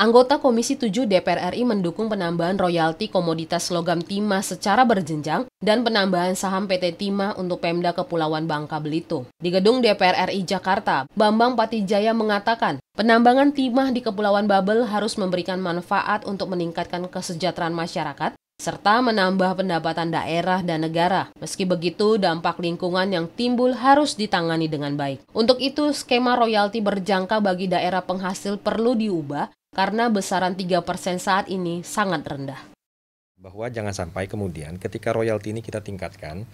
Anggota Komisi 7 DPR RI mendukung penambahan royalti komoditas logam timah secara berjenjang dan penambahan saham PT Timah untuk Pemda Kepulauan Bangka Belitung. Di gedung DPR RI Jakarta, Bambang Patijaya mengatakan, penambangan timah di Kepulauan Babel harus memberikan manfaat untuk meningkatkan kesejahteraan masyarakat serta menambah pendapatan daerah dan negara. Meski begitu, dampak lingkungan yang timbul harus ditangani dengan baik. Untuk itu, skema royalti berjangka bagi daerah penghasil perlu diubah karena besaran 3% saat ini sangat rendah bahwa jangan sampai kemudian ketika royalti ini kita tingkatkan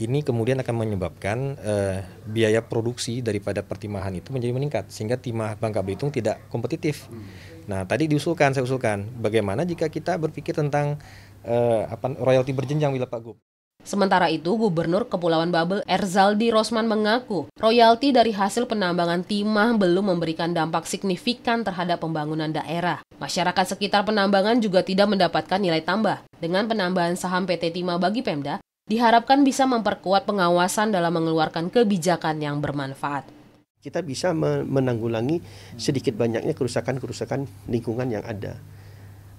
ini kemudian akan menyebabkan eh, biaya produksi daripada pertimahan itu menjadi meningkat sehingga timah Bangka Belitung tidak kompetitif. Hmm. Nah, tadi diusulkan saya usulkan bagaimana jika kita berpikir tentang eh, royalti berjenjang wilayah Pak Gub. Sementara itu, Gubernur Kepulauan Babel Erzaldi Rosman mengaku royalti dari hasil penambangan timah belum memberikan dampak signifikan terhadap pembangunan daerah. Masyarakat sekitar penambangan juga tidak mendapatkan nilai tambah. Dengan penambahan saham PT Timah bagi Pemda, diharapkan bisa memperkuat pengawasan dalam mengeluarkan kebijakan yang bermanfaat kita bisa menanggulangi sedikit banyaknya kerusakan-kerusakan lingkungan yang ada.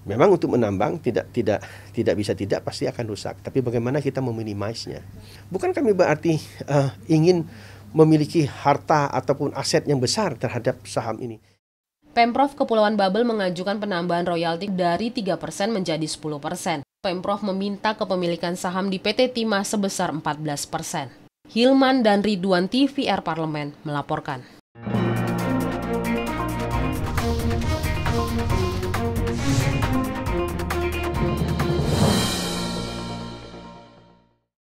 Memang untuk menambang tidak tidak tidak bisa tidak pasti akan rusak. Tapi bagaimana kita meminimaisnya? Bukan kami berarti uh, ingin memiliki harta ataupun aset yang besar terhadap saham ini. Pemprov Kepulauan Babel mengajukan penambahan royalti dari 3% menjadi 10%. Pemprov meminta kepemilikan saham di PT Timah sebesar 14%. Hilman dan Ridwan TVR Parlemen melaporkan.